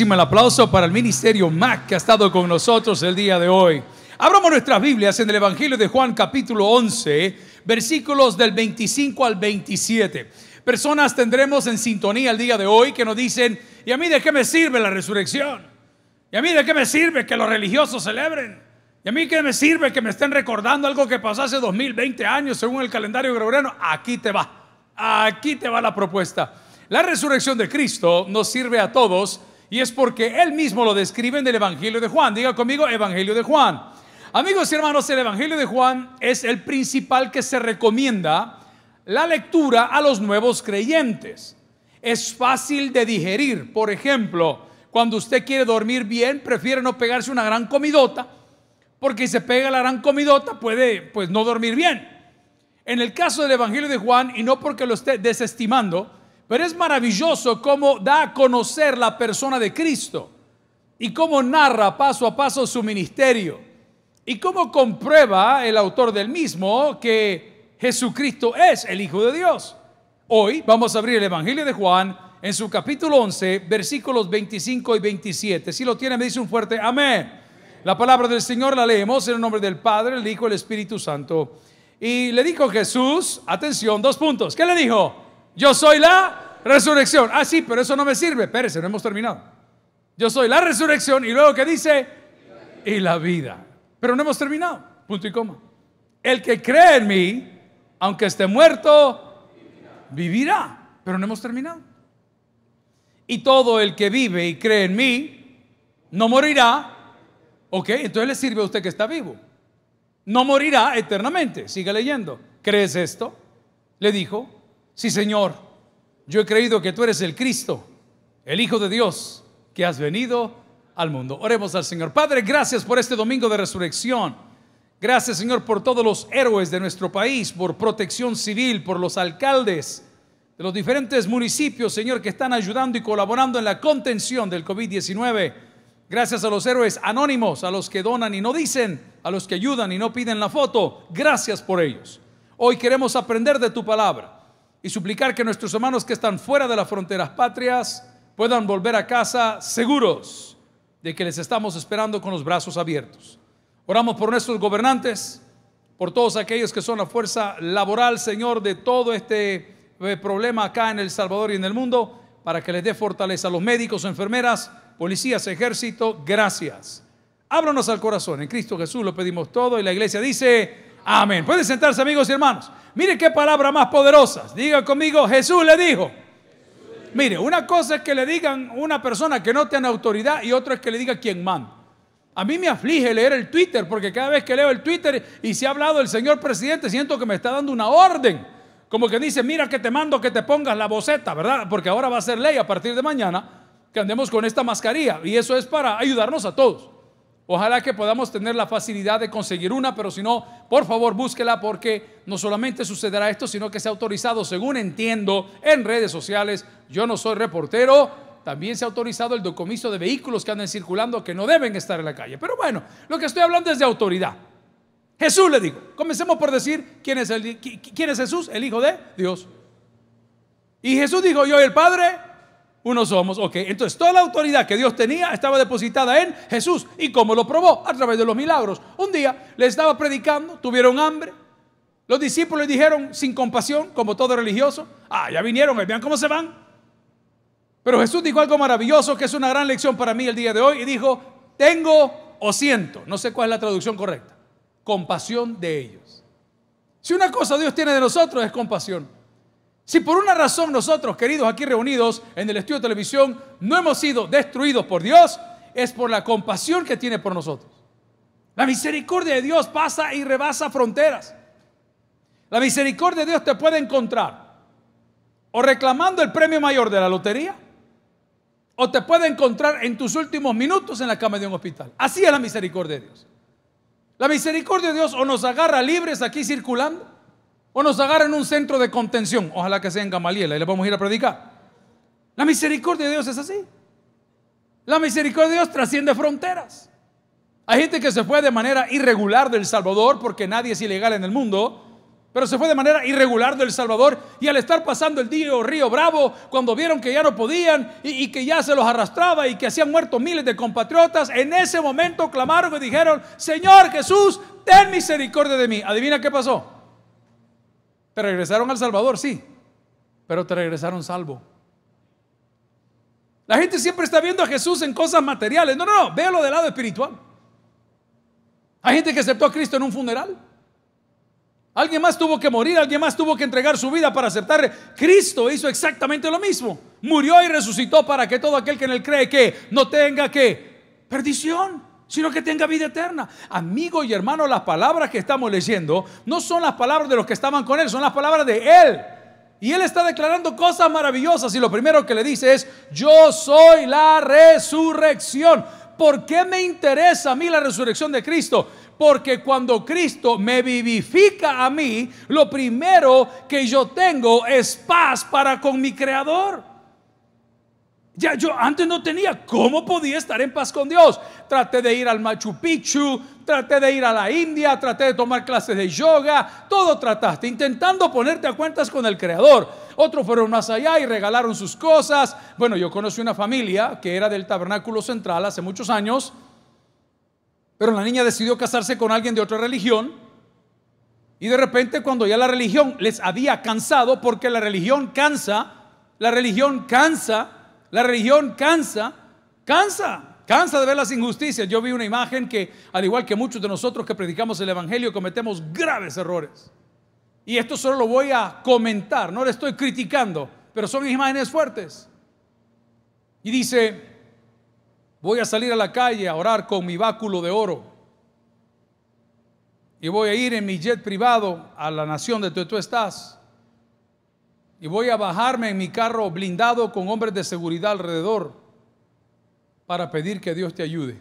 el aplauso para el ministerio MAC que ha estado con nosotros el día de hoy. Abramos nuestras Biblias en el Evangelio de Juan capítulo 11, versículos del 25 al 27. Personas tendremos en sintonía el día de hoy que nos dicen, ¿y a mí de qué me sirve la resurrección? ¿Y a mí de qué me sirve que los religiosos celebren? ¿Y a mí qué me sirve que me estén recordando algo que pasó hace 2020 años según el calendario gregoriano? Aquí te va, aquí te va la propuesta. La resurrección de Cristo nos sirve a todos y es porque él mismo lo describe en el Evangelio de Juan. Diga conmigo, Evangelio de Juan. Amigos y hermanos, el Evangelio de Juan es el principal que se recomienda la lectura a los nuevos creyentes. Es fácil de digerir. Por ejemplo, cuando usted quiere dormir bien, prefiere no pegarse una gran comidota, porque si se pega la gran comidota puede pues no dormir bien. En el caso del Evangelio de Juan, y no porque lo esté desestimando, pero es maravilloso cómo da a conocer la persona de Cristo y cómo narra paso a paso su ministerio y cómo comprueba el autor del mismo que Jesucristo es el Hijo de Dios. Hoy vamos a abrir el Evangelio de Juan en su capítulo 11, versículos 25 y 27. Si lo tiene, me dice un fuerte amén. La palabra del Señor la leemos en el nombre del Padre, el Hijo y el Espíritu Santo. Y le dijo Jesús, atención, dos puntos. ¿Qué le dijo? Yo soy la resurrección. Ah, sí, pero eso no me sirve. Espérese, no hemos terminado. Yo soy la resurrección y luego que dice, y la vida. Pero no hemos terminado. Punto y coma. El que cree en mí, aunque esté muerto, vivirá. Pero no hemos terminado. Y todo el que vive y cree en mí, no morirá. Ok, entonces le sirve a usted que está vivo. No morirá eternamente. siga leyendo. ¿Crees esto? Le dijo, sí, Señor yo he creído que tú eres el Cristo, el Hijo de Dios, que has venido al mundo. Oremos al Señor. Padre, gracias por este domingo de resurrección. Gracias, Señor, por todos los héroes de nuestro país, por protección civil, por los alcaldes de los diferentes municipios, Señor, que están ayudando y colaborando en la contención del COVID-19. Gracias a los héroes anónimos, a los que donan y no dicen, a los que ayudan y no piden la foto. Gracias por ellos. Hoy queremos aprender de tu palabra y suplicar que nuestros hermanos que están fuera de las fronteras patrias puedan volver a casa seguros de que les estamos esperando con los brazos abiertos. Oramos por nuestros gobernantes, por todos aquellos que son la fuerza laboral, Señor, de todo este eh, problema acá en El Salvador y en el mundo, para que les dé fortaleza a los médicos, enfermeras, policías, ejército. Gracias. Ábranos al corazón. En Cristo Jesús lo pedimos todo y la iglesia dice... Amén. Pueden sentarse amigos y hermanos. Mire qué palabra más poderosa. Diga conmigo, Jesús le dijo. Mire, una cosa es que le digan una persona que no tiene autoridad y otra es que le diga quién manda. A mí me aflige leer el Twitter porque cada vez que leo el Twitter y se ha hablado el señor presidente, siento que me está dando una orden. Como que dice, mira que te mando que te pongas la boceta, ¿verdad? Porque ahora va a ser ley a partir de mañana que andemos con esta mascarilla y eso es para ayudarnos a todos. Ojalá que podamos tener la facilidad de conseguir una, pero si no, por favor búsquela porque no solamente sucederá esto, sino que se ha autorizado, según entiendo, en redes sociales. Yo no soy reportero, también se ha autorizado el decomiso de vehículos que andan circulando que no deben estar en la calle. Pero bueno, lo que estoy hablando es de autoridad. Jesús le digo, comencemos por decir quién es, el, quién es Jesús, el Hijo de Dios. Y Jesús dijo, yo y el Padre unos somos, ok. Entonces, toda la autoridad que Dios tenía estaba depositada en Jesús. ¿Y cómo lo probó? A través de los milagros. Un día le estaba predicando, tuvieron hambre. Los discípulos le dijeron sin compasión, como todo religioso, ah, ya vinieron, eh, vean cómo se van. Pero Jesús dijo algo maravilloso que es una gran lección para mí el día de hoy y dijo, tengo o siento, no sé cuál es la traducción correcta, compasión de ellos. Si una cosa Dios tiene de nosotros es compasión. Si por una razón nosotros, queridos aquí reunidos en el estudio de televisión, no hemos sido destruidos por Dios, es por la compasión que tiene por nosotros. La misericordia de Dios pasa y rebasa fronteras. La misericordia de Dios te puede encontrar o reclamando el premio mayor de la lotería o te puede encontrar en tus últimos minutos en la cama de un hospital. Así es la misericordia de Dios. La misericordia de Dios o nos agarra libres aquí circulando o nos agarran un centro de contención. Ojalá que sea en Gamaliel, y le vamos a ir a predicar. La misericordia de Dios es así. La misericordia de Dios trasciende fronteras. Hay gente que se fue de manera irregular del Salvador porque nadie es ilegal en el mundo, pero se fue de manera irregular del Salvador y al estar pasando el día Río Bravo, cuando vieron que ya no podían y, y que ya se los arrastraba y que hacían muerto miles de compatriotas, en ese momento clamaron y dijeron, Señor Jesús, ten misericordia de mí. ¿Adivina qué pasó? Te regresaron al Salvador, sí, pero te regresaron salvo. La gente siempre está viendo a Jesús en cosas materiales. No, no, no, véalo del lado espiritual. Hay gente que aceptó a Cristo en un funeral. Alguien más tuvo que morir, alguien más tuvo que entregar su vida para aceptarle. Cristo hizo exactamente lo mismo. Murió y resucitó para que todo aquel que en él cree que no tenga que perdición sino que tenga vida eterna. Amigo y hermano, las palabras que estamos leyendo no son las palabras de los que estaban con él, son las palabras de él. Y él está declarando cosas maravillosas y lo primero que le dice es, yo soy la resurrección. ¿Por qué me interesa a mí la resurrección de Cristo? Porque cuando Cristo me vivifica a mí, lo primero que yo tengo es paz para con mi Creador. Ya yo antes no tenía, ¿cómo podía estar en paz con Dios? traté de ir al Machu Picchu, traté de ir a la India, traté de tomar clases de yoga, todo trataste, intentando ponerte a cuentas con el Creador. Otros fueron más allá y regalaron sus cosas. Bueno, yo conocí una familia que era del Tabernáculo Central hace muchos años, pero la niña decidió casarse con alguien de otra religión. Y de repente cuando ya la religión les había cansado, porque la religión cansa, la religión cansa, la religión cansa, cansa. Cansa de ver las injusticias. Yo vi una imagen que, al igual que muchos de nosotros que predicamos el Evangelio, cometemos graves errores. Y esto solo lo voy a comentar, no le estoy criticando, pero son imágenes fuertes. Y dice, voy a salir a la calle a orar con mi báculo de oro. Y voy a ir en mi jet privado a la nación de donde tú estás. Y voy a bajarme en mi carro blindado con hombres de seguridad alrededor para pedir que Dios te ayude.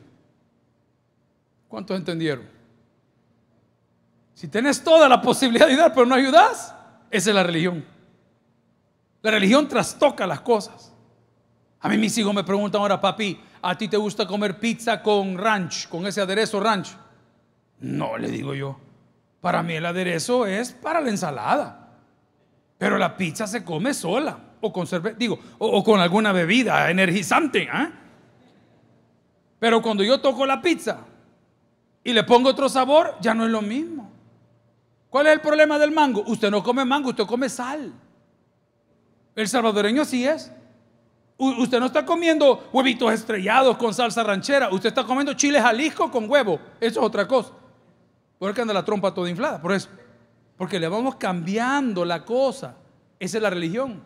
¿Cuántos entendieron? Si tienes toda la posibilidad de ayudar, pero no ayudas, esa es la religión. La religión trastoca las cosas. A mí mis hijos me preguntan ahora, papi, ¿a ti te gusta comer pizza con ranch, con ese aderezo ranch? No, le digo yo. Para mí el aderezo es para la ensalada. Pero la pizza se come sola o con digo, o, con alguna bebida energizante. ¿eh? Pero cuando yo toco la pizza y le pongo otro sabor, ya no es lo mismo. ¿Cuál es el problema del mango? Usted no come mango, usted come sal. El salvadoreño sí es. usted no está comiendo huevitos estrellados con salsa ranchera, usted está comiendo chiles jalisco con huevo. Eso es otra cosa. Por que anda la trompa toda inflada, por eso. Porque le vamos cambiando la cosa. Esa es la religión.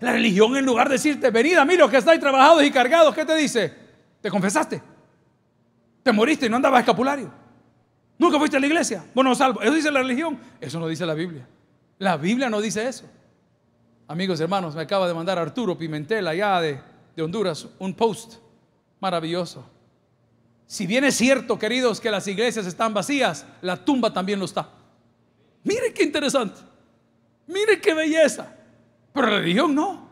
La religión en lugar de decirte, venid a mí los que estáis trabajados y cargados, ¿qué te dice? Te confesaste. Te moriste y no andabas escapulario. Nunca fuiste a la iglesia. Bueno, salvo. Eso dice la religión. Eso no dice la Biblia. La Biblia no dice eso. Amigos, hermanos, me acaba de mandar Arturo Pimentel allá de, Honduras un post maravilloso. Si bien es cierto, queridos, que las iglesias están vacías, la tumba también lo está. Mire qué interesante. Mire qué belleza. Pero la religión no.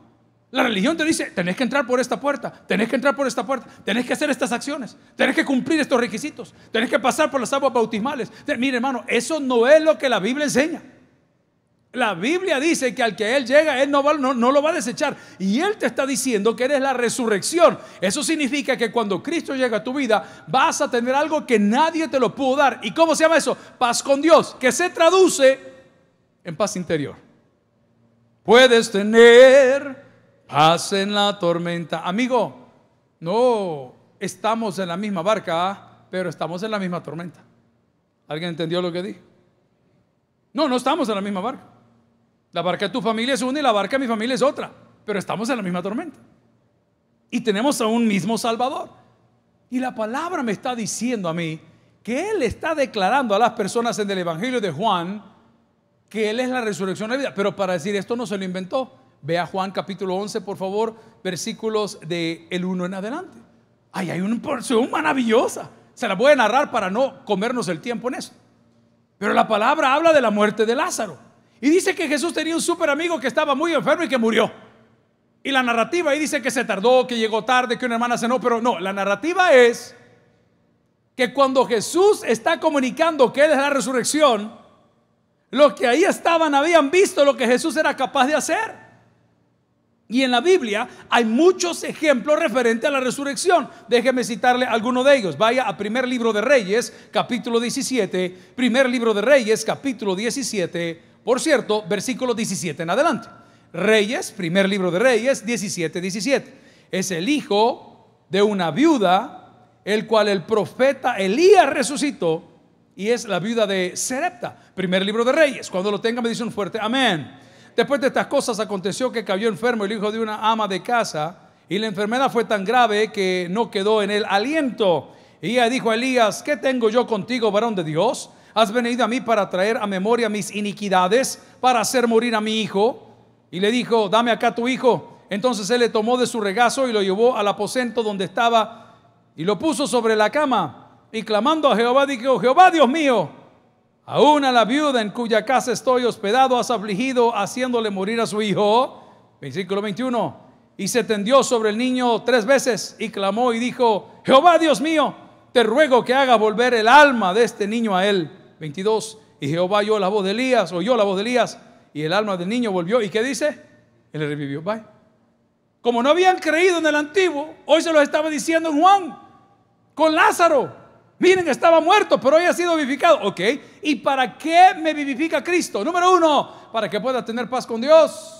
La religión te dice, tenés que entrar por esta puerta, tenés que entrar por esta puerta, tenés que hacer estas acciones, tenés que cumplir estos requisitos, tenés que pasar por las aguas bautismales. Mire hermano, eso no es lo que la Biblia enseña. La Biblia dice que al que Él llega, Él no, lo va a desechar. Y Él te está diciendo que eres la resurrección. Eso significa que cuando Cristo llega a tu vida, vas a tener algo que nadie te lo pudo dar. ¿Y cómo se llama eso? Paz con Dios, que se traduce en paz interior. Puedes tener Hacen la tormenta. Amigo, no estamos en la misma barca, ¿ah? pero estamos en la misma tormenta. ¿Alguien entendió lo que dije? No, no estamos en la misma barca. La barca de tu familia es una y la barca de mi familia es otra, pero estamos en la misma tormenta. Y tenemos a un mismo Salvador. Y la palabra me está diciendo a mí que Él está declarando a las personas en el Evangelio de Juan que Él es la resurrección de la vida. Pero para decir esto no se lo inventó a Juan capítulo 11, por favor, versículos del 1 en adelante. ay hay una porción maravillosa. Se la voy a narrar para no comernos el tiempo en eso. Pero la palabra habla de la muerte de Lázaro. Y dice que Jesús tenía un súper amigo que estaba muy enfermo y que murió. Y la narrativa ahí dice que se tardó, que llegó tarde, que una hermana se no, pero no, la narrativa es que cuando Jesús está comunicando que es la resurrección, los que ahí estaban habían visto lo que Jesús era capaz de hacer. Y en la Biblia hay muchos ejemplos referentes a la resurrección. Déjeme citarle alguno de ellos. Vaya a primer libro de Reyes, capítulo 17. Primer libro de Reyes, capítulo 17. Por cierto, versículo 17 en adelante. Reyes, primer libro de Reyes, 17, 17. Es el hijo de una viuda, el cual el profeta Elías resucitó, y es la viuda de Serepta. Primer libro de Reyes. Cuando lo tenga me dice un fuerte amén. Después de estas cosas aconteció que cayó enfermo el hijo de una ama de casa y la enfermedad fue tan grave que no quedó en el aliento. Y ella dijo a Elías, ¿qué tengo yo contigo, varón de Dios? ¿Has venido a mí para traer a memoria mis iniquidades, para hacer morir a mi hijo? Y le dijo, dame acá tu hijo. Entonces él le tomó de su regazo y lo llevó al aposento donde estaba y lo puso sobre la cama. Y clamando a Jehová, dijo, Jehová Dios mío, Aún a la viuda en cuya casa estoy hospedado has afligido haciéndole morir a su hijo. Versículo 21. Y se tendió sobre el niño tres veces y clamó y dijo, Jehová Dios mío, te ruego que haga volver el alma de este niño a él. 22. Y Jehová oyó la voz de Elías, oyó la voz de Elías, y el alma del niño volvió. ¿Y qué dice? Él revivió. Bye. Como no habían creído en el antiguo, hoy se lo estaba diciendo en Juan, con Lázaro. Miren, estaba muerto, pero hoy ha sido vivificado. Ok, ¿y para qué me vivifica Cristo? Número uno, para que pueda tener paz con Dios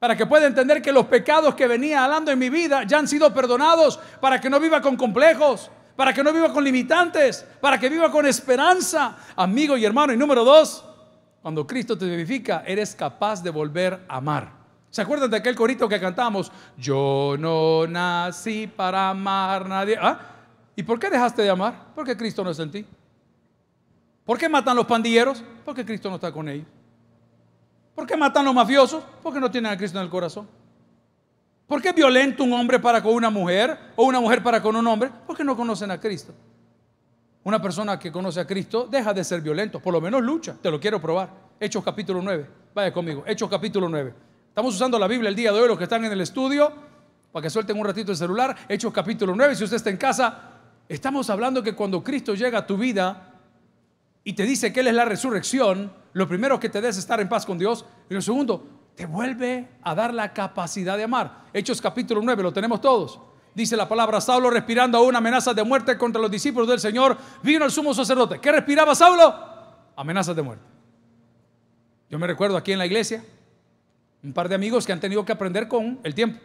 para que pueda entender que los pecados que venía hablando en mi vida ya han sido perdonados, para que no viva con complejos, para que no viva con limitantes, para que viva con esperanza, amigo y hermano. Y número dos, cuando Cristo te vivifica, eres capaz de volver a amar. ¿Se acuerdan de aquel corito que cantamos? Yo no nací para amar a nadie. ¿Ah? ¿Y por qué dejaste de amar? Porque Cristo no es en ti. ¿Por qué matan los pandilleros? Porque Cristo no está con ellos. ¿Por qué matan los mafiosos? Porque no tienen a Cristo en el corazón. ¿Por qué violento un hombre para con una mujer o una mujer para con un hombre? Porque no conocen a Cristo. Una persona que conoce a Cristo deja de ser violento, por lo menos lucha. Te lo quiero probar. Hechos capítulo 9. Vaya conmigo. Hechos capítulo 9. Estamos usando la Biblia el día de hoy, los que están en el estudio, para que suelten un ratito el celular. Hechos capítulo 9. Si usted está en casa, Estamos hablando que cuando Cristo llega a tu vida y te dice que Él es la resurrección, lo primero que te des es estar en paz con Dios. Y lo segundo, te vuelve a dar la capacidad de amar. Hechos capítulo 9, lo tenemos todos. Dice la palabra, Saulo respirando aún amenazas de muerte contra los discípulos del Señor, vino el sumo sacerdote. ¿Qué respiraba Saulo? Amenazas de muerte. Yo me recuerdo aquí en la iglesia, un par de amigos que han tenido que aprender con el tiempo.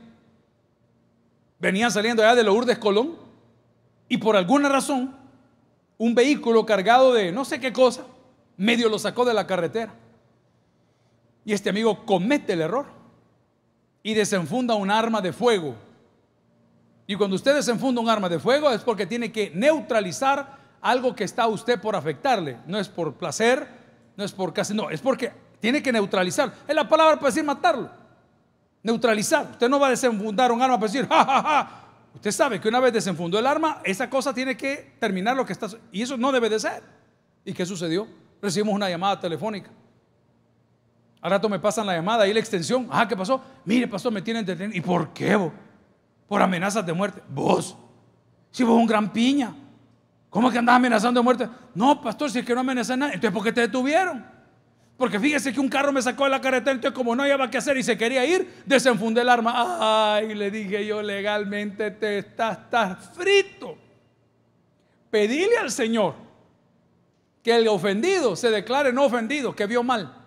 Venían saliendo allá de Lourdes Colón y por alguna razón un vehículo cargado de no sé qué cosa medio lo sacó de la carretera. Y este amigo comete el error y desenfunda un arma de fuego. Y cuando usted desenfunda un arma de fuego es porque tiene que neutralizar algo que está a usted por afectarle. No es por placer, no es por casi, no, es porque tiene que neutralizar. Es la palabra para decir matarlo. Neutralizar. Usted no va a desenfundar un arma para decir, ja, Usted sabe que una vez desenfundó el arma, esa cosa tiene que terminar lo que está. Y eso no debe de ser. ¿Y qué sucedió? Recibimos una llamada telefónica. Al rato me pasan la llamada y la extensión. Ah, ¿qué pasó? Mire, pastor, me tienen detenido. ¿Y por qué vos? Por amenazas de muerte. Vos. Si vos un gran piña. ¿Cómo que andás amenazando de muerte? No, pastor, si es que no amenazan nada. Entonces, ¿por qué te detuvieron? Porque fíjese que un carro me sacó de la carretera, entonces como no había que hacer y se quería ir, desenfundé el arma. Ay, le dije yo legalmente, te estás, frito. Pedile al Señor que el ofendido se declare no ofendido, que vio mal.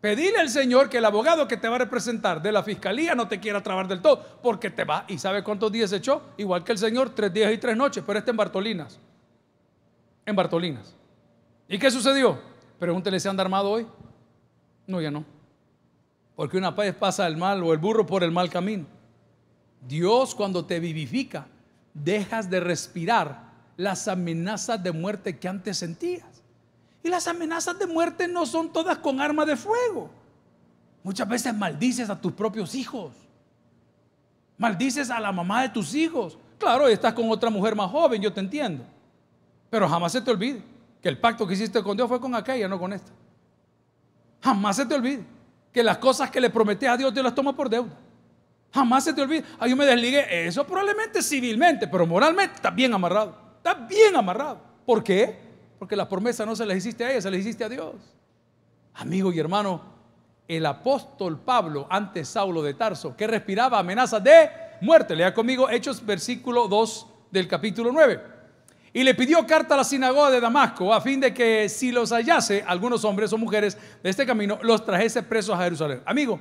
Pedile al Señor que el abogado que te va a representar de la fiscalía no te quiera trabar del todo, porque te va. ¿Y sabe cuántos días echó? Igual que el Señor, tres días y tres noches, pero este en Bartolinas. En Bartolinas. ¿Y qué sucedió? Pregúntele si anda armado hoy. No, ya no. Porque una vez pasa el mal o el burro por el mal camino. Dios cuando te vivifica, dejas de respirar las amenazas de muerte que antes sentías. Y las amenazas de muerte no son todas con arma de fuego. Muchas veces maldices a tus propios hijos. Maldices a la mamá de tus hijos. Claro, estás con otra mujer más joven, yo te entiendo. Pero jamás se te olvide el pacto que hiciste con Dios fue con aquella, no con esta. Jamás se te olvide que las cosas que le prometí a Dios, Dios las toma por deuda. Jamás se te olvide. Ay, yo me desligué. Eso probablemente civilmente, pero moralmente está bien amarrado. Está bien amarrado. ¿Por qué? Porque las promesas no se las hiciste a ella, se las hiciste a Dios. Amigo y hermano, el apóstol Pablo, antes Saulo de Tarso, que respiraba amenazas de muerte. Lea conmigo Hechos versículo 2 del capítulo 9 y le pidió carta a la sinagoga de Damasco a fin de que si los hallase algunos hombres o mujeres de este camino, los trajese presos a Jerusalén. Amigo,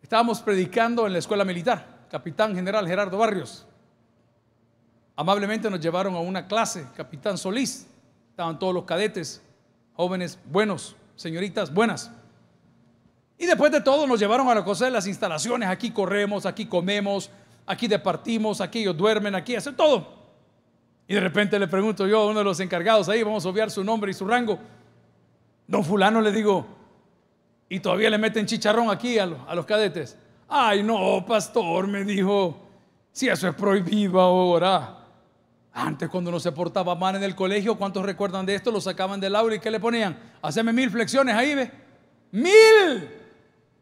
estábamos predicando en la escuela militar, capitán general Gerardo Barrios. Amablemente nos llevaron a una clase, capitán Solís. Estaban todos los cadetes, jóvenes buenos, señoritas buenas. Y después de todo nos llevaron a la las instalaciones. Aquí corremos, aquí comemos, aquí departimos, aquí ellos duermen, aquí hacen todo. Y de repente le pregunto yo a uno de los encargados ahí, vamos a obviar su nombre y su rango. Don fulano le digo, y todavía le meten chicharrón aquí a los, cadetes. Ay, no, pastor, me dijo, si eso es prohibido ahora. Antes cuando no se portaba mal en el colegio, ¿cuántos recuerdan de esto? Lo sacaban del aula y ¿qué le ponían? Haceme mil flexiones ahí, ¿ve? Mil,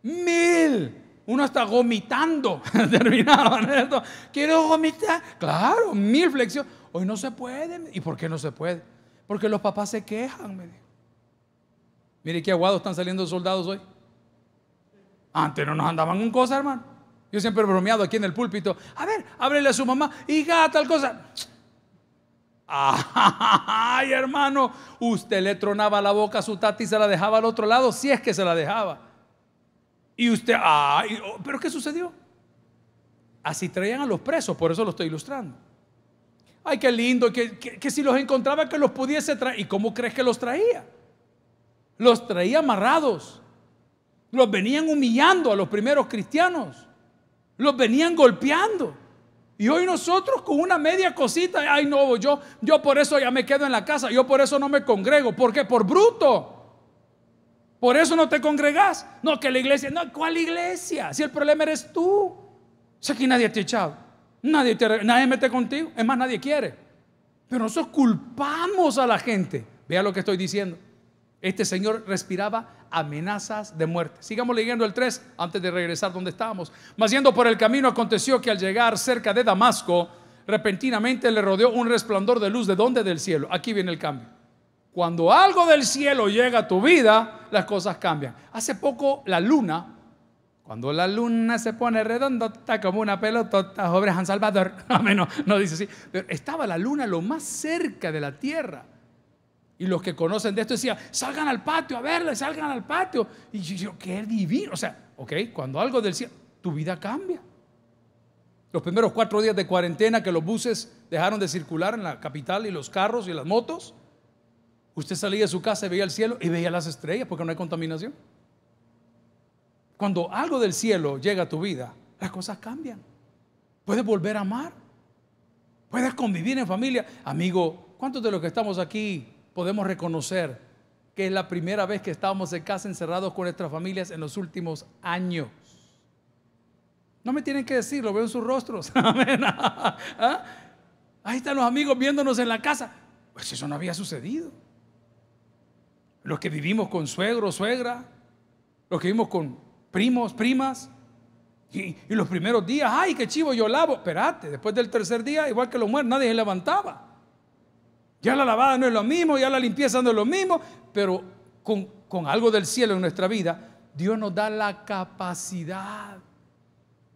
mil. Uno está vomitando. Terminaban esto. Quiero vomitar. Claro, mil flexiones hoy no se pueden ¿Y por qué no se puede? Porque los papás se quejan, me dijo. Mire qué aguado están saliendo soldados hoy. Antes no nos andaban un cosa, hermano. Yo siempre he bromeado aquí en el púlpito. A ver, ábrele a su mamá, hija, tal cosa. Ay, hermano, usted le tronaba la boca a su tati y se la dejaba al otro lado, si es que se la dejaba. Y usted, ay, oh, pero ¿qué sucedió? Así traían a los presos, por eso lo estoy ilustrando. Ay, qué lindo, que, si los encontraba que los pudiese traer. ¿Y cómo crees que los traía? Los traía amarrados. Los venían humillando a los primeros cristianos. Los venían golpeando. Y hoy nosotros con una media cosita, ay no, yo, yo por eso ya me quedo en la casa, yo por eso no me congrego. ¿Por qué? Por bruto. Por eso no te congregas No, que la iglesia, no, ¿cuál iglesia? Si el problema eres tú. si aquí nadie te ha echado. Nadie, te, nadie mete contigo. Es más, nadie quiere. Pero nosotros culpamos a la gente. Vea lo que estoy diciendo. Este señor respiraba amenazas de muerte. Sigamos leyendo el 3 antes de regresar donde estábamos. Mas yendo por el camino aconteció que al llegar cerca de Damasco, repentinamente le rodeó un resplandor de luz. ¿De dónde? Del cielo. Aquí viene el cambio. Cuando algo del cielo llega a tu vida, las cosas cambian. Hace poco la luna cuando la luna se pone está como una pelotota joven San Salvador. menos, no dice así. Pero estaba la luna lo más cerca de la tierra. Y los que conocen de esto decían, salgan al patio a verla, salgan al patio. Y yo, qué divino. O sea, ok, cuando algo del cielo, tu vida cambia. Los primeros cuatro días de cuarentena que los buses dejaron de circular en la capital y los carros y las motos, usted salía de su casa y veía el cielo y veía las estrellas porque no hay contaminación. Cuando algo del cielo llega a tu vida, las cosas cambian. Puedes volver a amar. Puedes convivir en familia. Amigo, ¿cuántos de los que estamos aquí podemos reconocer que es la primera vez que estábamos en casa encerrados con nuestras familias en los últimos años? No me tienen que decir, lo veo en sus rostros. ¿Ah? Ahí están los amigos viéndonos en la casa. Pues eso no había sucedido. Los que vivimos con suegro, suegra, los que vivimos con primos, primas. Y, los primeros días, ay, qué chivo, yo lavo. Espérate, después del tercer día, igual que los muertos, nadie se levantaba. Ya la lavada no es lo mismo, ya la limpieza no es lo mismo, pero con, algo del cielo en nuestra vida, Dios nos da la capacidad.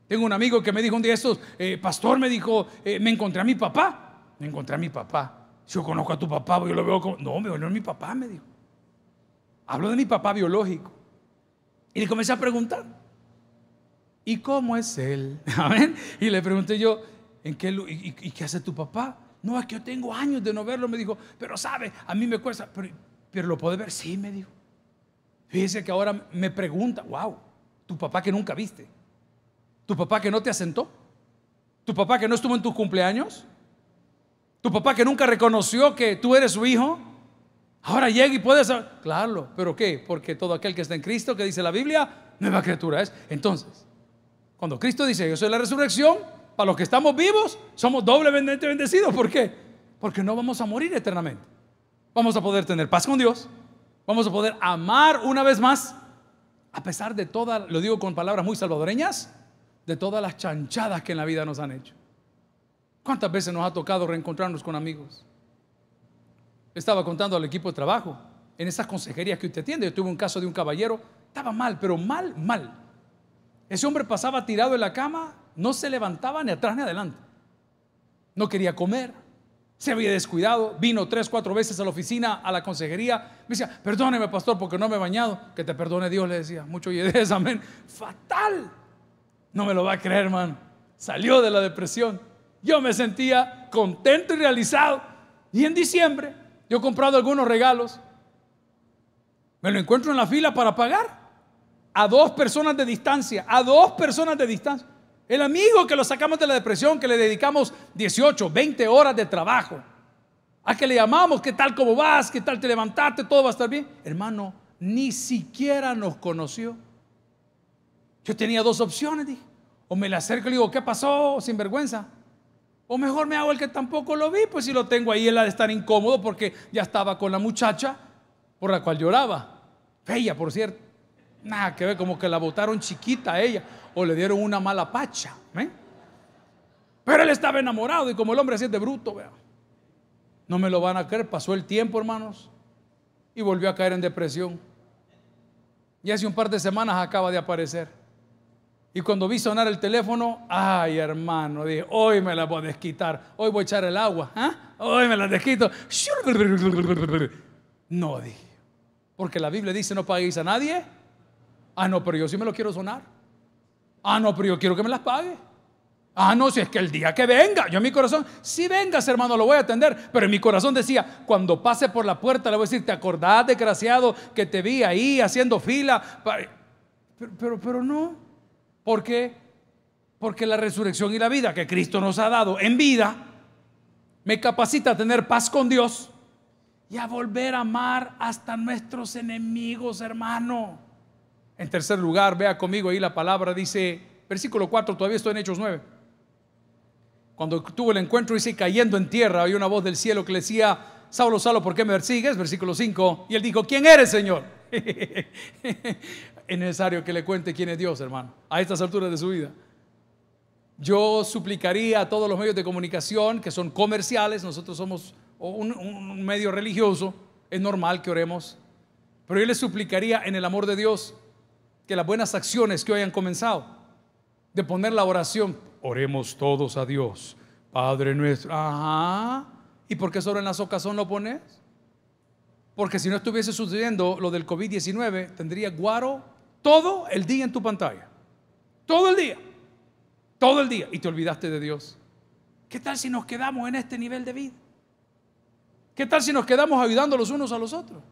Tengo un amigo que me dijo un día, estos, eh, pastor, me dijo, eh, me encontré a mi papá, me encontré a mi papá. Yo conozco a tu papá, yo lo veo como, no, me no es mi papá, me dijo. Hablo de mi papá biológico. Y le comencé a preguntar, ¿y cómo es él? Y le pregunté yo, ¿en qué, y, y, qué hace tu papá? No, es que yo tengo años de no verlo. Me dijo, pero sabe, a mí me cuesta, pero, pero lo puede ver. Sí, me dijo. Fíjese que ahora me pregunta, wow, tu papá que nunca viste, tu papá que no te asentó, tu papá que no estuvo en tus cumpleaños, tu papá que nunca reconoció que tú eres su hijo. Ahora llega y puedes. Claro, pero ¿qué? Porque todo aquel que está en Cristo, que dice la Biblia, nueva criatura es. Entonces, cuando Cristo dice, yo soy la resurrección, para los que estamos vivos, somos doblemente bendecidos. ¿Por qué? Porque no vamos a morir eternamente. Vamos a poder tener paz con Dios. Vamos a poder amar una vez más. A pesar de todas, lo digo con palabras muy salvadoreñas, de todas las chanchadas que en la vida nos han hecho. ¿Cuántas veces nos ha tocado reencontrarnos con amigos? estaba contando al equipo de trabajo, en esas consejerías que usted atiende, yo tuve un caso de un caballero, estaba mal, pero mal, mal. Ese hombre pasaba tirado en la cama, no se levantaba ni atrás ni adelante. No quería comer, se había descuidado, vino tres, cuatro veces a la oficina, a la consejería. Me decía, perdóneme, pastor, porque no me he bañado. Que te perdone Dios, le decía, mucho yedes, amén. Fatal. No me lo va a creer, hermano. Salió de la depresión. Yo me sentía contento y realizado. Y en diciembre yo he comprado algunos regalos. Me lo encuentro en la fila para pagar. A dos personas de distancia. A dos personas de distancia. El amigo que lo sacamos de la depresión, que le dedicamos 18, 20 horas de trabajo. A que le llamamos, qué tal cómo vas, qué tal te levantaste, todo va a estar bien. Hermano, ni siquiera nos conoció. Yo tenía dos opciones, O me le acerco y le digo, ¿qué pasó? Sin vergüenza. O mejor me hago el que tampoco lo vi, pues si lo tengo ahí, él ha de estar incómodo porque ya estaba con la muchacha por la cual lloraba. Fea, por cierto. Nada que ver, como que la botaron chiquita a ella o le dieron una mala pacha. ¿eh? Pero él estaba enamorado y como el hombre así es de bruto, vea. No me lo van a creer, pasó el tiempo, hermanos, y volvió a caer en depresión. Y hace un par de semanas acaba de aparecer. Y cuando vi sonar el teléfono, ay hermano, dije, hoy me la voy a desquitar, hoy voy a echar el agua, ¿ah? hoy me la desquito. No dije, porque la Biblia dice no paguéis a nadie. Ah, no, pero yo sí me lo quiero sonar. Ah, no, pero yo quiero que me las pague. Ah, no, si es que el día que venga, yo en mi corazón, si vengas hermano, lo voy a atender, pero en mi corazón decía, cuando pase por la puerta le voy a decir, te acordás, desgraciado, que te vi ahí haciendo fila, pero, pero, pero no. ¿Por qué? Porque la resurrección y la vida que Cristo nos ha dado en vida me capacita a tener paz con Dios y a volver a amar hasta nuestros enemigos, hermano. En tercer lugar, vea conmigo ahí la palabra, dice, versículo 4, todavía estoy en Hechos 9. Cuando tuvo el encuentro, dice, cayendo en tierra, hay una voz del cielo que le decía, Saulo, Saulo, ¿por qué me persigues? Versículo 5. Y él dijo, ¿quién eres, Señor? es necesario que le cuente quién es Dios, hermano, a estas alturas de su vida. Yo suplicaría a todos los medios de comunicación que son comerciales, nosotros somos un, medio religioso, es normal que oremos, pero yo le suplicaría en el amor de Dios que las buenas acciones que hoy han comenzado, de poner la oración, oremos todos a Dios, Padre nuestro, ajá, ¿y por qué solo en las ocasiones lo pones? Porque si no estuviese sucediendo lo del COVID-19, tendría guaro todo el día en tu pantalla. Todo el día. Todo el día. Y te olvidaste de Dios. ¿Qué tal si nos quedamos en este nivel de vida? ¿Qué tal si nos quedamos ayudando los unos a los otros?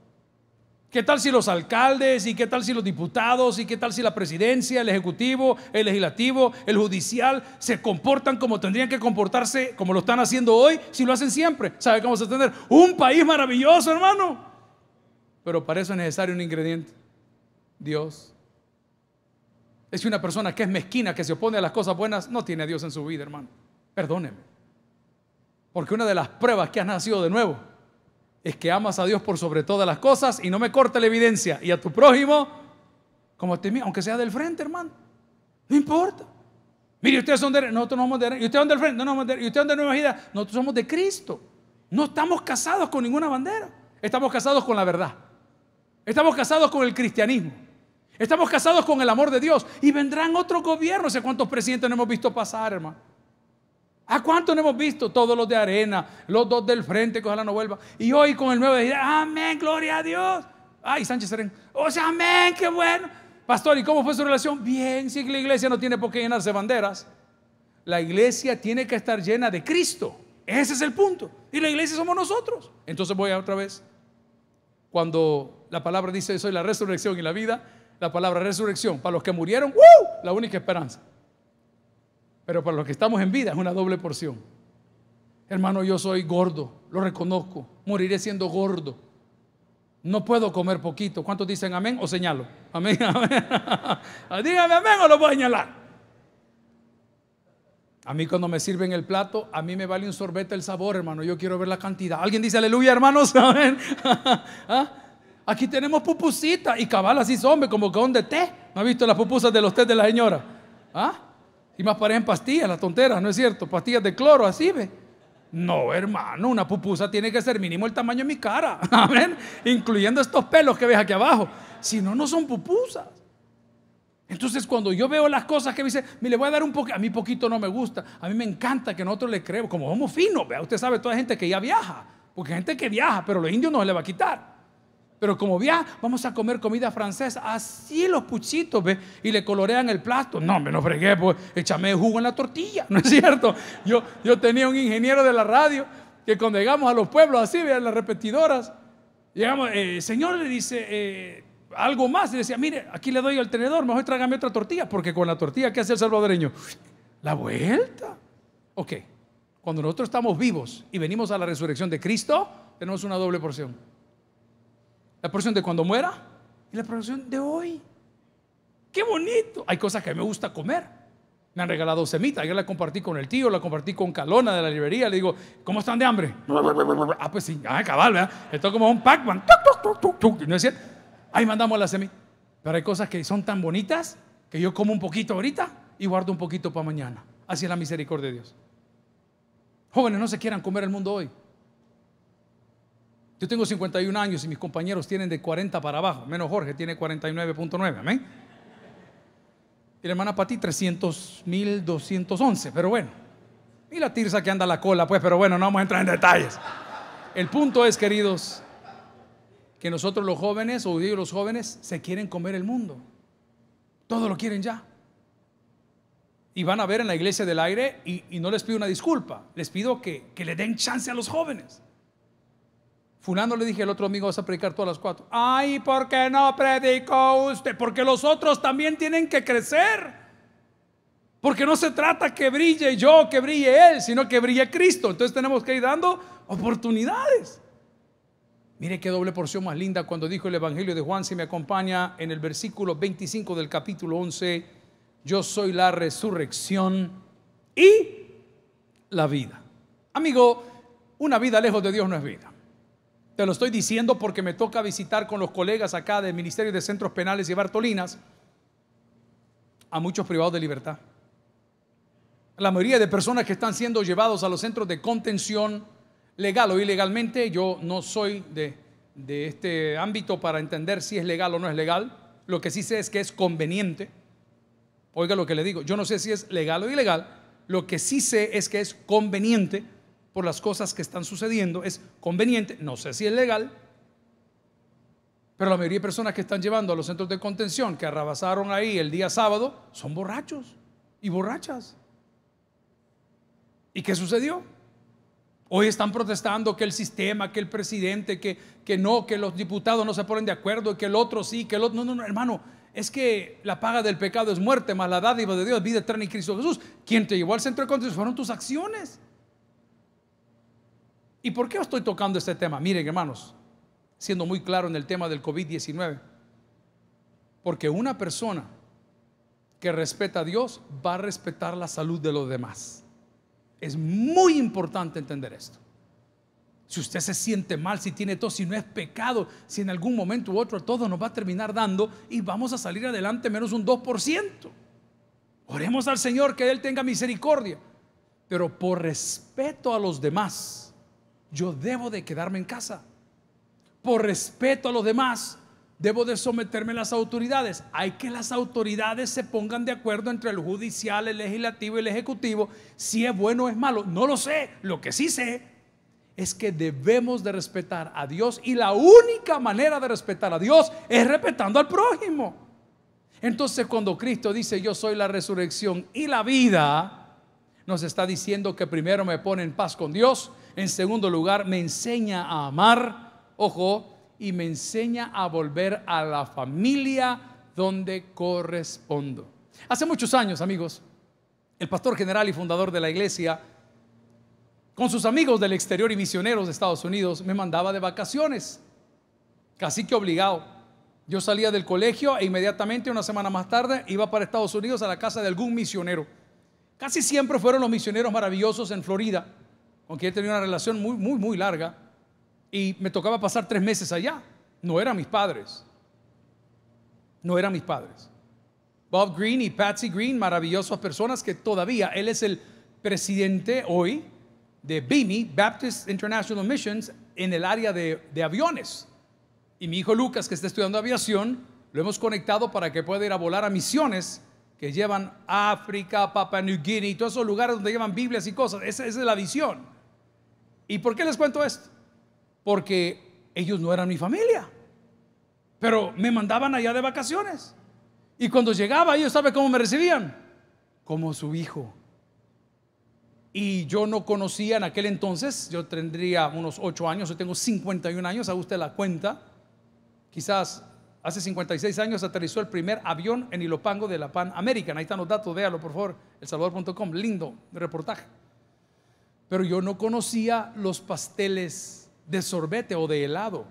¿Qué tal si los alcaldes y qué tal si los diputados y qué tal si la presidencia, el ejecutivo, el legislativo, el judicial se comportan como tendrían que comportarse, como lo están haciendo hoy, si lo hacen siempre? ¿Sabe cómo se tener un país maravilloso, hermano? Pero para eso es necesario un ingrediente, Dios. Es una persona que es mezquina, que se opone a las cosas buenas, no tiene a Dios en su vida, hermano. Perdóneme. Porque una de las pruebas que has nacido de nuevo es que amas a Dios por sobre todas las cosas y no me corta la evidencia. Y a tu prójimo, como a ti mismo, aunque sea del frente, hermano. No importa. Mire, ustedes son de nosotros no somos de y ustedes son del frente, no somos de y ustedes son de Nueva Vida, nosotros somos de Cristo. No estamos casados con ninguna bandera. Estamos casados con la verdad. Estamos casados con el cristianismo. Estamos casados con el amor de Dios y vendrán otros gobiernos. No sé cuántos presidentes no hemos visto pasar, hermano. ¿A cuántos no hemos visto? Todos los de arena, los dos del frente, que ojalá no vuelva. Y hoy con el nuevo amén, gloria a Dios. Ay, Sánchez Serén, o sea, amén, qué bueno. Pastor, ¿y cómo fue su relación? Bien, sí, la iglesia no tiene por qué llenarse banderas. La iglesia tiene que estar llena de Cristo. Ese es el punto. Y la iglesia somos nosotros. Entonces voy a otra vez. Cuando la palabra dice, soy la resurrección y la vida, la palabra resurrección. Para los que murieron, la única esperanza. Pero para los que estamos en vida es una doble porción. Hermano, yo soy gordo, lo reconozco. Moriré siendo gordo. No puedo comer poquito. ¿Cuántos dicen amén o señalo? Amén, amén. Dígame amén o lo voy a señalar. A mí cuando me sirven el plato, a mí me vale un sorbete el sabor, hermano. Yo quiero ver la cantidad. ¿Alguien dice aleluya, hermanos? Amén. ¿Ah? Aquí tenemos pupusitas y cabalas y son, como con de té. ¿No ha visto las pupusas de los té de la señora? ¿Ah? Y más parecen pastillas, las tonteras, ¿no es cierto? Pastillas de cloro, así ve. No, hermano, una pupusa tiene que ser mínimo el tamaño de mi cara. Amén. Incluyendo estos pelos que ves aquí abajo. Si no, no son pupusas. Entonces, cuando yo veo las cosas que me dice, me le voy a dar un poquito, a mí poquito no me gusta, a mí me encanta que nosotros le creemos, como somos finos, vea, usted sabe, toda gente que ya viaja, porque hay gente que viaja, pero los indios no se le va a quitar. Pero como ya vamos a comer comida francesa, así los puchitos, ve, y le colorean el plato. No, me lo fregué, pues échame jugo en la tortilla, ¿no es cierto? Yo, yo tenía un ingeniero de la radio que cuando llegamos a los pueblos así, vean las repetidoras, llegamos, eh, señor le dice eh, algo más, y decía, mire, aquí le doy el tenedor, mejor trágame otra tortilla, porque con la tortilla, ¿qué hace el salvadoreño? La vuelta. Ok, cuando nosotros estamos vivos y venimos a la resurrección de Cristo, tenemos una doble porción la porción de cuando muera y la porción de hoy. ¡Qué bonito! Hay cosas que me gusta comer. Me han regalado semitas. Ayer la compartí con el tío, la compartí con Calona de la librería. Le digo, ¿cómo están de hambre? ah, pues sí, ah, cabal, ¿verdad? Esto como un Pac-Man. ¿No es cierto? Ahí mandamos la semita. Pero hay cosas que son tan bonitas que yo como un poquito ahorita y guardo un poquito para mañana. Así es la misericordia de Dios. Jóvenes, no se quieran comer el mundo hoy. Yo tengo 51 años y mis compañeros tienen de 40 para abajo, menos Jorge tiene 49.9, amén. Y la hermana Pati 300.211, pero bueno. Y la Tirsa que anda a la cola, pues, pero bueno, no vamos a entrar en detalles. El punto es, queridos, que nosotros los jóvenes, o digo los jóvenes, se quieren comer el mundo. Todo lo quieren ya. Y van a ver en la iglesia del aire, y, no les pido una disculpa, les pido que, que le den chance a los jóvenes. Fulano le dije al otro amigo, vas a predicar todas las cuatro. Ay, ¿por qué no predicó usted? Porque los otros también tienen que crecer. Porque no se trata que brille yo, que brille él, sino que brille Cristo. Entonces tenemos que ir dando oportunidades. Mire qué doble porción más linda cuando dijo el Evangelio de Juan, si me acompaña en el versículo 25 del capítulo 11, yo soy la resurrección y la vida. Amigo, una vida lejos de Dios no es vida. Te lo estoy diciendo porque me toca visitar con los colegas acá del Ministerio de Centros Penales y Bartolinas a muchos privados de libertad. La mayoría de personas que están siendo llevados a los centros de contención legal o ilegalmente, yo no soy de, de este ámbito para entender si es legal o no es legal, lo que sí sé es que es conveniente. Oiga lo que le digo, yo no sé si es legal o ilegal, lo que sí sé es que es conveniente por las cosas que están sucediendo, es conveniente, no sé si es legal, pero la mayoría de personas que están llevando a los centros de contención, que arrabasaron ahí el día sábado, son borrachos y borrachas. ¿Y qué sucedió? Hoy están protestando que el sistema, que el presidente, que, que no, que los diputados no se ponen de acuerdo, que el otro sí, que el otro... No, no, hermano, es que la paga del pecado es muerte, más la dádiva de Dios, vida eterna en Cristo Jesús. Quien te llevó al centro de contención fueron tus acciones. ¿Y por qué estoy tocando este tema? Miren, hermanos, siendo muy claro en el tema del COVID-19. Porque una persona que respeta a Dios va a respetar la salud de los demás. Es muy importante entender esto. Si usted se siente mal, si tiene tos, si no es pecado, si en algún momento u otro todo nos va a terminar dando y vamos a salir adelante menos un 2%. Oremos al Señor que Él tenga misericordia. Pero por respeto a los demás, yo debo de quedarme en casa. Por respeto a los demás, debo de someterme a las autoridades. Hay que las autoridades se pongan de acuerdo entre el judicial, el legislativo y el ejecutivo, si es bueno o es malo. No lo sé, lo que sí sé es que debemos de respetar a Dios y la única manera de respetar a Dios es respetando al prójimo. Entonces cuando Cristo dice yo soy la resurrección y la vida, nos está diciendo que primero me pone en paz con Dios en segundo lugar, me enseña a amar, ojo, y me enseña a volver a la familia donde correspondo. Hace muchos años, amigos, el pastor general y fundador de la iglesia, con sus amigos del exterior y misioneros de Estados Unidos, me mandaba de vacaciones, casi que obligado. Yo salía del colegio e inmediatamente, una semana más tarde, iba para Estados Unidos a la casa de algún misionero. Casi siempre fueron los misioneros maravillosos en Florida aunque he tenido una relación muy, muy, muy larga, y me tocaba pasar tres meses allá. No eran mis padres. No eran mis padres. Bob Green y Patsy Green, maravillosas personas que todavía, él es el presidente hoy de BIMI, Baptist International Missions, en el área de, aviones. Y mi hijo Lucas, que está estudiando aviación, lo hemos conectado para que pueda ir a volar a misiones que llevan África, Papua New Guinea, y todos esos lugares donde llevan Biblias y cosas. esa es la visión. ¿Y por qué les cuento esto? Porque ellos no eran mi familia, pero me mandaban allá de vacaciones. Y cuando llegaba, ellos saben cómo me recibían, como su hijo. Y yo no conocía en aquel entonces, yo tendría unos 8 años, yo tengo 51 años, a usted la cuenta. Quizás hace 56 años aterrizó el primer avión en Ilopango de la Pan American. Ahí están los datos, véalo por favor, elsalvador.com, lindo reportaje pero yo no conocía los pasteles de sorbete o de helado.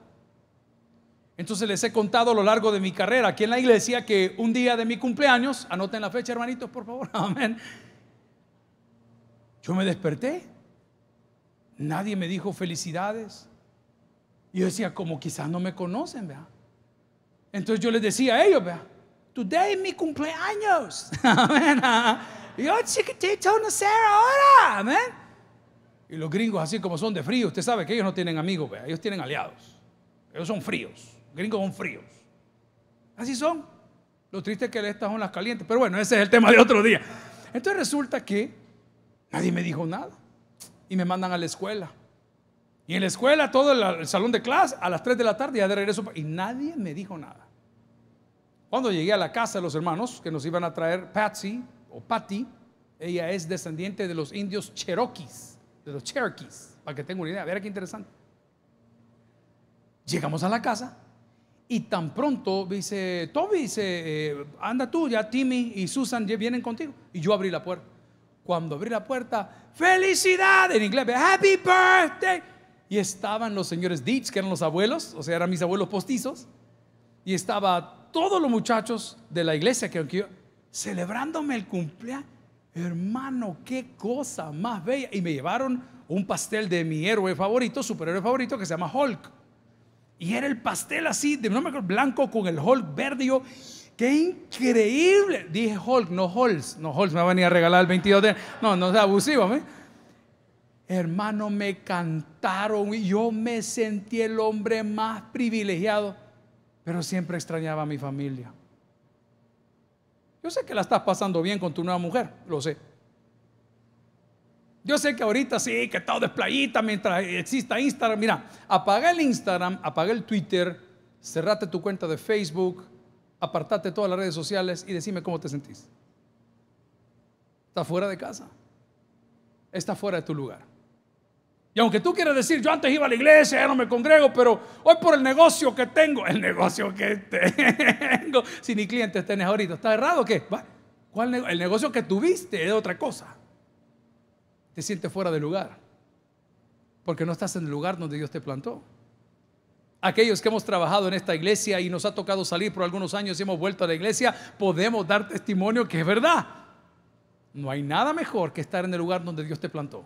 Entonces les he contado a lo largo de mi carrera aquí en la iglesia que un día de mi cumpleaños, anoten la fecha hermanitos por favor, amén, yo me desperté, nadie me dijo felicidades, yo decía, como quizás no me conocen, ¿verdad? Entonces yo les decía a ellos, ¿verdad? Today mi cumpleaños. Amén. Ah. Yo chiquitito no sé ahora. Amén. Y los gringos, así como son de frío, usted sabe que ellos no tienen amigos, ellos tienen aliados. Ellos son fríos. Gringos son fríos. Así son. Lo triste es que estas son las calientes. Pero bueno, ese es el tema de otro día. Entonces resulta que nadie me dijo nada. Y me mandan a la escuela. Y en la escuela, todo el, salón de clase, a las 3 de la tarde, ya de regreso. Y nadie me dijo nada. Cuando llegué a la casa de los hermanos que nos iban a traer Patsy o Patty, ella es descendiente de los indios cheroquis de los Cherokees, para que tenga una idea. Verá qué interesante. Llegamos a la casa y tan pronto dice, Toby, dice, eh, anda tú, ya Timmy y Susan ya vienen contigo. Y yo abrí la puerta. Cuando abrí la puerta, felicidad en inglés, happy birthday. Y estaban los señores Deeds, que eran los abuelos, o sea, eran mis abuelos postizos. Y estaba todos los muchachos de la iglesia que, yo, celebrándome el cumpleaños. Hermano, qué cosa más bella. Y me llevaron un pastel de mi héroe favorito, superhéroe favorito, que se llama Hulk. Y era el pastel así, de acuerdo, blanco con el Hulk verde. Y yo, qué increíble. Dije Hulk, no Hulk, No Hulk, me van a a regalar el 22 de. No, no sea abusivo. Hermano, me cantaron y yo me sentí el hombre más privilegiado. Pero siempre extrañaba a mi familia. Yo sé que la estás pasando bien con tu nueva mujer, lo sé. Yo sé que ahorita sí, que todo es playita mientras exista Instagram. Mira, apaga el Instagram, apaga el Twitter, cerrate tu cuenta de Facebook, apartate todas las redes sociales y decime cómo te sentís. Está fuera de casa. Está fuera de tu lugar. Y aunque tú quieras decir, yo antes iba a la iglesia, ya no me congrego, pero hoy por el negocio que tengo, el negocio que tengo, si ni clientes tenés ahorita, ¿está errado o qué? ¿Cuál El negocio que tuviste es otra cosa. Te sientes fuera de lugar, porque no estás en el lugar donde Dios te plantó. Aquellos que hemos trabajado en esta iglesia y nos ha tocado salir por algunos años y hemos vuelto a la iglesia, podemos dar testimonio que es verdad. No hay nada mejor que estar en el lugar donde Dios te plantó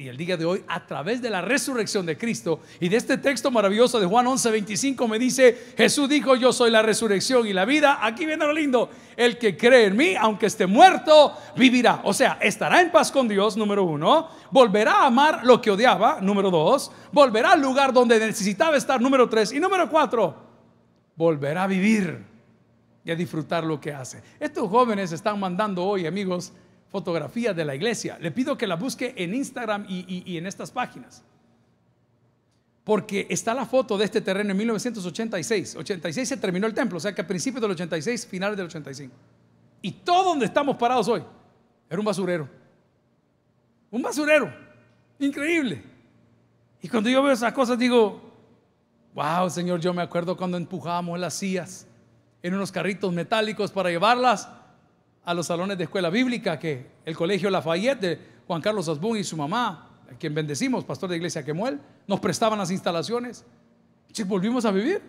y el día de hoy, a través de la resurrección de Cristo y de este texto maravilloso de Juan 11.25 me dice, Jesús dijo, yo soy la resurrección y la vida. Aquí viene lo lindo, el que cree en mí, aunque esté muerto, vivirá. O sea, estará en paz con Dios, número uno, volverá a amar lo que odiaba, número dos, volverá al lugar donde necesitaba estar, número tres, y número cuatro, volverá a vivir y a disfrutar lo que hace. Estos jóvenes están mandando hoy, amigos, fotografía de la iglesia. Le pido que la busque en Instagram y, y en estas páginas. Porque está la foto de este terreno en 1986. 86 se terminó el templo, o sea que a principios del 86, finales del 85. Y todo donde estamos parados hoy era un basurero. Un basurero. Increíble. Y cuando yo veo esas cosas digo, wow, Señor, yo me acuerdo cuando empujábamos las sillas en unos carritos metálicos para llevarlas a los salones de escuela bíblica que el colegio Lafayette de Juan Carlos Asbun y su mamá, a quien bendecimos, pastor de iglesia Quemuel, nos prestaban las instalaciones. volvimos a vivir.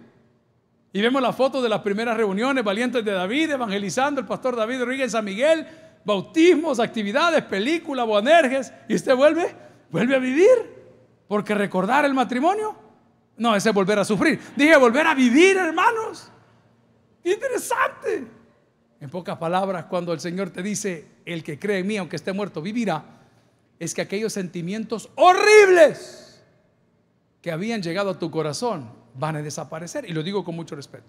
Y vemos la foto de las primeras reuniones, valientes de David, evangelizando, el pastor David Rodríguez San Miguel, bautismos, actividades, películas, boanerges, y usted vuelve, vuelve a vivir. Porque recordar el matrimonio, no, es volver a sufrir. Dije, volver a vivir, hermanos. Interesante. En pocas palabras, cuando el Señor te dice, el que cree en mí, aunque esté muerto, vivirá, es que aquellos sentimientos horribles que habían llegado a tu corazón van a desaparecer. Y lo digo con mucho respeto.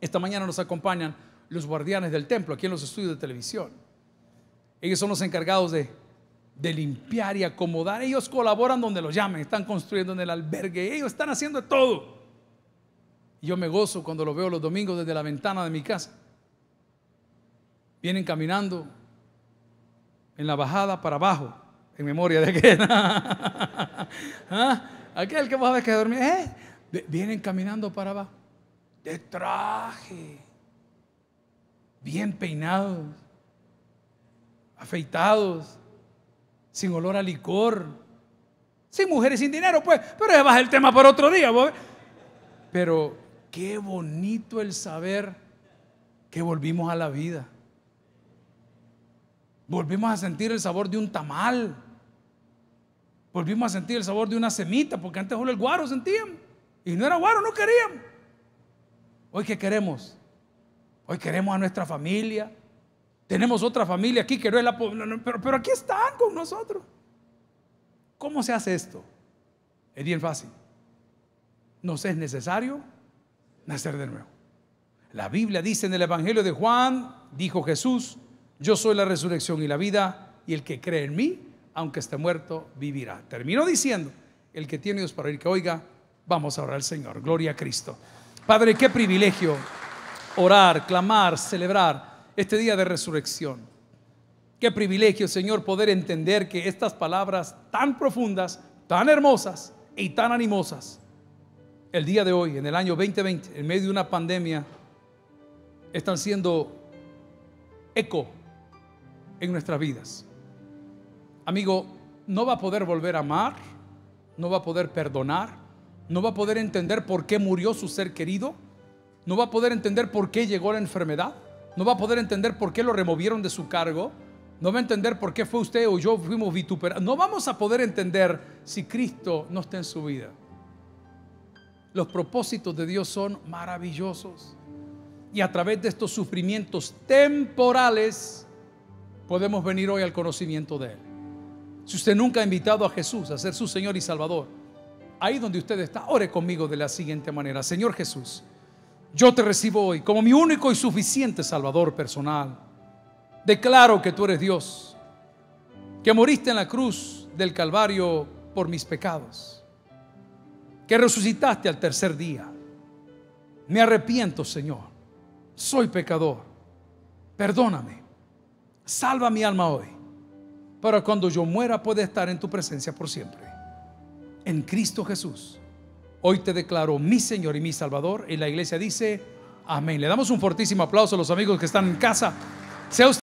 Esta mañana nos acompañan los guardianes del templo aquí en los estudios de televisión. Ellos son los encargados de, limpiar y acomodar. Ellos colaboran donde los llamen, están construyendo en el albergue, ellos están haciendo todo. yo me gozo cuando lo veo los domingos desde la ventana de mi casa vienen caminando en la bajada para abajo, en memoria de aquel. ¿Ah? Aquel que vos a que dormir, ¿eh? vienen caminando para abajo, de traje, bien peinados, afeitados, sin olor a licor, sin mujeres, sin dinero, pues, pero ya el tema para otro día. Pero qué bonito el saber que volvimos a la vida Volvimos a sentir el sabor de un tamal. Volvimos a sentir el sabor de una semita, porque antes solo el guaro sentían Y no era guaro, no querían. Hoy que queremos. Hoy queremos a nuestra familia. Tenemos otra familia aquí que no es la... Pero, pero aquí están con nosotros. ¿Cómo se hace esto? Es bien fácil. Nos es necesario nacer de nuevo. La Biblia dice en el Evangelio de Juan, dijo Jesús, yo soy la resurrección y la vida, y el que cree en mí, aunque esté muerto, vivirá. Termino diciendo, el que tiene Dios para oír que oiga, vamos a orar al Señor. Gloria a Cristo. Padre, qué privilegio orar, clamar, celebrar este día de resurrección. Qué privilegio, Señor, poder entender que estas palabras tan profundas, tan hermosas y tan animosas, el día de hoy, en el año 2020, en medio de una pandemia, están siendo eco en nuestras vidas. Amigo, no va a poder volver a amar, no va a poder perdonar, no va a poder entender por qué murió su ser querido, no va a poder entender por qué llegó la enfermedad, no va a poder entender por qué lo removieron de su cargo, no va a entender por qué fue usted o yo fuimos vituperados. No vamos a poder entender si Cristo no está en su vida. Los propósitos de Dios son maravillosos. Y a través de estos sufrimientos temporales, podemos venir hoy al conocimiento de Él. Si usted nunca ha invitado a Jesús a ser su Señor y Salvador, ahí donde usted está, ore conmigo de la siguiente manera. Señor Jesús, yo te recibo hoy como mi único y suficiente Salvador personal. Declaro que tú eres Dios, que moriste en la cruz del Calvario por mis pecados, que resucitaste al tercer día. Me arrepiento, Señor. Soy pecador. Perdóname salva mi alma hoy, para cuando yo muera pueda estar en tu presencia por siempre. En Cristo Jesús, hoy te declaro mi Señor y mi Salvador. Y la iglesia dice, amén. Le damos un fortísimo aplauso a los amigos que están en casa.